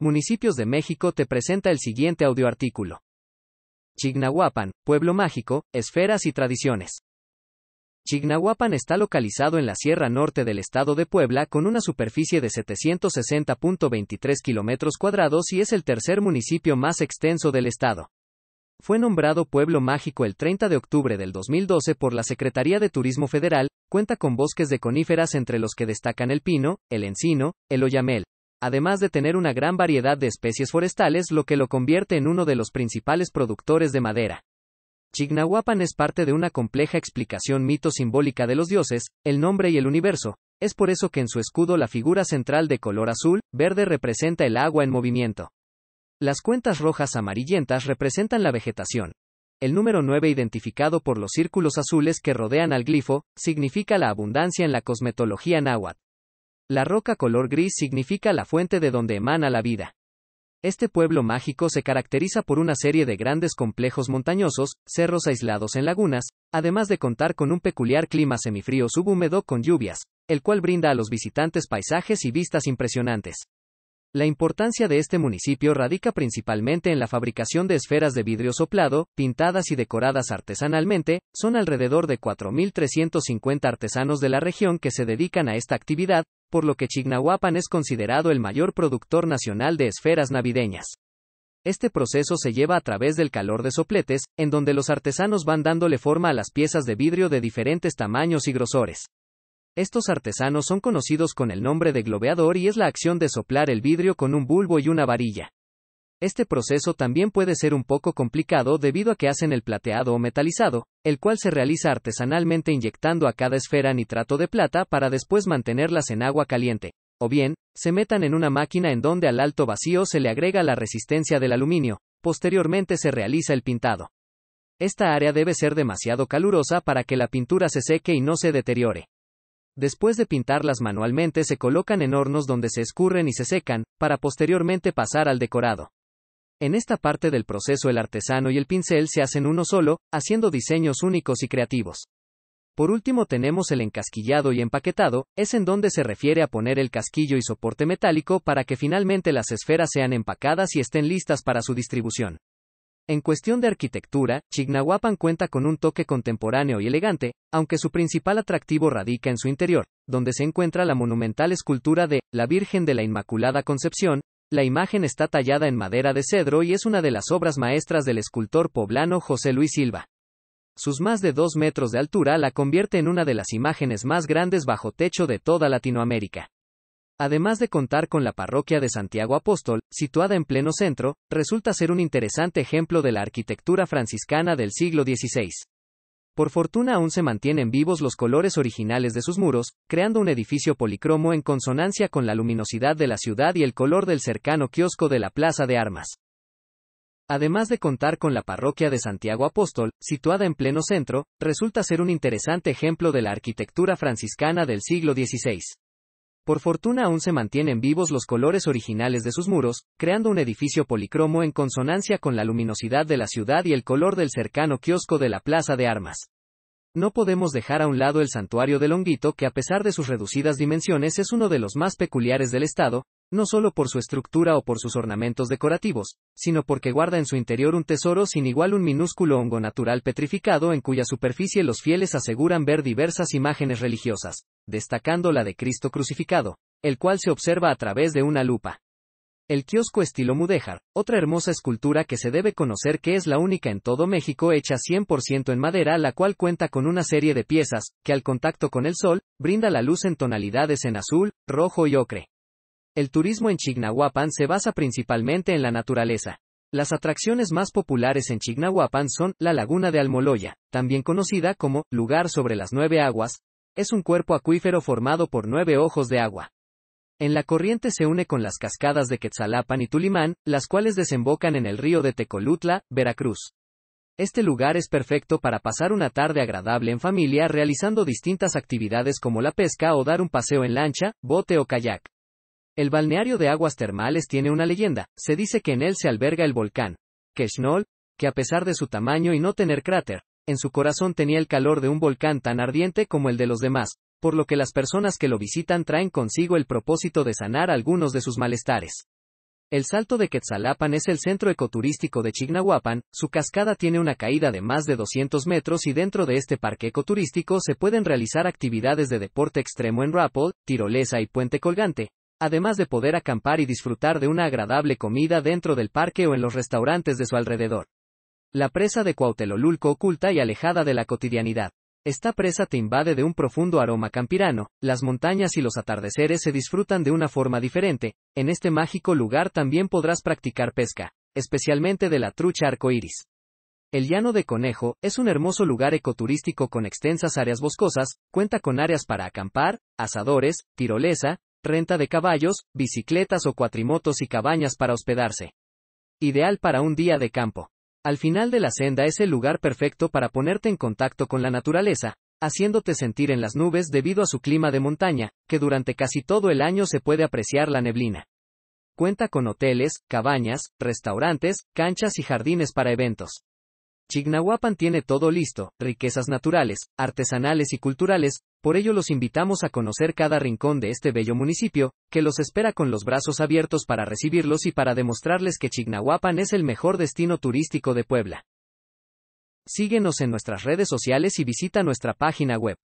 Municipios de México te presenta el siguiente audioartículo. Chignahuapan, pueblo mágico, esferas y tradiciones. Chignahuapan está localizado en la Sierra Norte del estado de Puebla con una superficie de 760.23 kilómetros cuadrados y es el tercer municipio más extenso del estado. Fue nombrado Pueblo Mágico el 30 de octubre del 2012 por la Secretaría de Turismo Federal, cuenta con bosques de coníferas entre los que destacan el pino, el encino, el oyamel, además de tener una gran variedad de especies forestales lo que lo convierte en uno de los principales productores de madera. Chignahuapan es parte de una compleja explicación mito simbólica de los dioses, el nombre y el universo, es por eso que en su escudo la figura central de color azul, verde representa el agua en movimiento. Las cuentas rojas amarillentas representan la vegetación. El número 9 identificado por los círculos azules que rodean al glifo, significa la abundancia en la cosmetología náhuatl. La roca color gris significa la fuente de donde emana la vida. Este pueblo mágico se caracteriza por una serie de grandes complejos montañosos, cerros aislados en lagunas, además de contar con un peculiar clima semifrío subhúmedo con lluvias, el cual brinda a los visitantes paisajes y vistas impresionantes. La importancia de este municipio radica principalmente en la fabricación de esferas de vidrio soplado, pintadas y decoradas artesanalmente, son alrededor de 4.350 artesanos de la región que se dedican a esta actividad, por lo que Chignahuapan es considerado el mayor productor nacional de esferas navideñas. Este proceso se lleva a través del calor de sopletes, en donde los artesanos van dándole forma a las piezas de vidrio de diferentes tamaños y grosores. Estos artesanos son conocidos con el nombre de globeador y es la acción de soplar el vidrio con un bulbo y una varilla. Este proceso también puede ser un poco complicado debido a que hacen el plateado o metalizado, el cual se realiza artesanalmente inyectando a cada esfera nitrato de plata para después mantenerlas en agua caliente. O bien, se metan en una máquina en donde al alto vacío se le agrega la resistencia del aluminio, posteriormente se realiza el pintado. Esta área debe ser demasiado calurosa para que la pintura se seque y no se deteriore. Después de pintarlas manualmente se colocan en hornos donde se escurren y se secan, para posteriormente pasar al decorado. En esta parte del proceso el artesano y el pincel se hacen uno solo, haciendo diseños únicos y creativos. Por último tenemos el encasquillado y empaquetado, es en donde se refiere a poner el casquillo y soporte metálico para que finalmente las esferas sean empacadas y estén listas para su distribución. En cuestión de arquitectura, Chignahuapan cuenta con un toque contemporáneo y elegante, aunque su principal atractivo radica en su interior, donde se encuentra la monumental escultura de la Virgen de la Inmaculada Concepción, la imagen está tallada en madera de cedro y es una de las obras maestras del escultor poblano José Luis Silva. Sus más de dos metros de altura la convierte en una de las imágenes más grandes bajo techo de toda Latinoamérica. Además de contar con la parroquia de Santiago Apóstol, situada en pleno centro, resulta ser un interesante ejemplo de la arquitectura franciscana del siglo XVI. Por fortuna aún se mantienen vivos los colores originales de sus muros, creando un edificio policromo en consonancia con la luminosidad de la ciudad y el color del cercano kiosco de la Plaza de Armas. Además de contar con la parroquia de Santiago Apóstol, situada en pleno centro, resulta ser un interesante ejemplo de la arquitectura franciscana del siglo XVI. Por fortuna aún se mantienen vivos los colores originales de sus muros, creando un edificio policromo en consonancia con la luminosidad de la ciudad y el color del cercano kiosco de la Plaza de Armas. No podemos dejar a un lado el santuario de Longuito que a pesar de sus reducidas dimensiones es uno de los más peculiares del estado, no solo por su estructura o por sus ornamentos decorativos, sino porque guarda en su interior un tesoro sin igual un minúsculo hongo natural petrificado en cuya superficie los fieles aseguran ver diversas imágenes religiosas, destacando la de Cristo crucificado, el cual se observa a través de una lupa. El kiosco estilo mudéjar, otra hermosa escultura que se debe conocer que es la única en todo México hecha 100% en madera, la cual cuenta con una serie de piezas, que al contacto con el sol, brinda la luz en tonalidades en azul, rojo y ocre. El turismo en Chignahuapan se basa principalmente en la naturaleza. Las atracciones más populares en Chignahuapan son la Laguna de Almoloya, también conocida como Lugar sobre las Nueve Aguas, es un cuerpo acuífero formado por nueve ojos de agua. En la corriente se une con las cascadas de Quetzalapan y Tulimán, las cuales desembocan en el río de Tecolutla, Veracruz. Este lugar es perfecto para pasar una tarde agradable en familia realizando distintas actividades como la pesca o dar un paseo en lancha, bote o kayak. El balneario de aguas termales tiene una leyenda, se dice que en él se alberga el volcán, Keshnol, que a pesar de su tamaño y no tener cráter, en su corazón tenía el calor de un volcán tan ardiente como el de los demás, por lo que las personas que lo visitan traen consigo el propósito de sanar algunos de sus malestares. El Salto de Quetzalapan es el centro ecoturístico de Chignahuapan, su cascada tiene una caída de más de 200 metros y dentro de este parque ecoturístico se pueden realizar actividades de deporte extremo en rappel, tirolesa y puente colgante, además de poder acampar y disfrutar de una agradable comida dentro del parque o en los restaurantes de su alrededor. La presa de Cuautelolulco oculta y alejada de la cotidianidad. Esta presa te invade de un profundo aroma campirano, las montañas y los atardeceres se disfrutan de una forma diferente, en este mágico lugar también podrás practicar pesca, especialmente de la trucha arcoíris. El Llano de Conejo es un hermoso lugar ecoturístico con extensas áreas boscosas, cuenta con áreas para acampar, asadores, tirolesa, renta de caballos, bicicletas o cuatrimotos y cabañas para hospedarse. Ideal para un día de campo. Al final de la senda es el lugar perfecto para ponerte en contacto con la naturaleza, haciéndote sentir en las nubes debido a su clima de montaña, que durante casi todo el año se puede apreciar la neblina. Cuenta con hoteles, cabañas, restaurantes, canchas y jardines para eventos. Chignahuapan tiene todo listo, riquezas naturales, artesanales y culturales, por ello los invitamos a conocer cada rincón de este bello municipio, que los espera con los brazos abiertos para recibirlos y para demostrarles que Chignahuapan es el mejor destino turístico de Puebla. Síguenos en nuestras redes sociales y visita nuestra página web.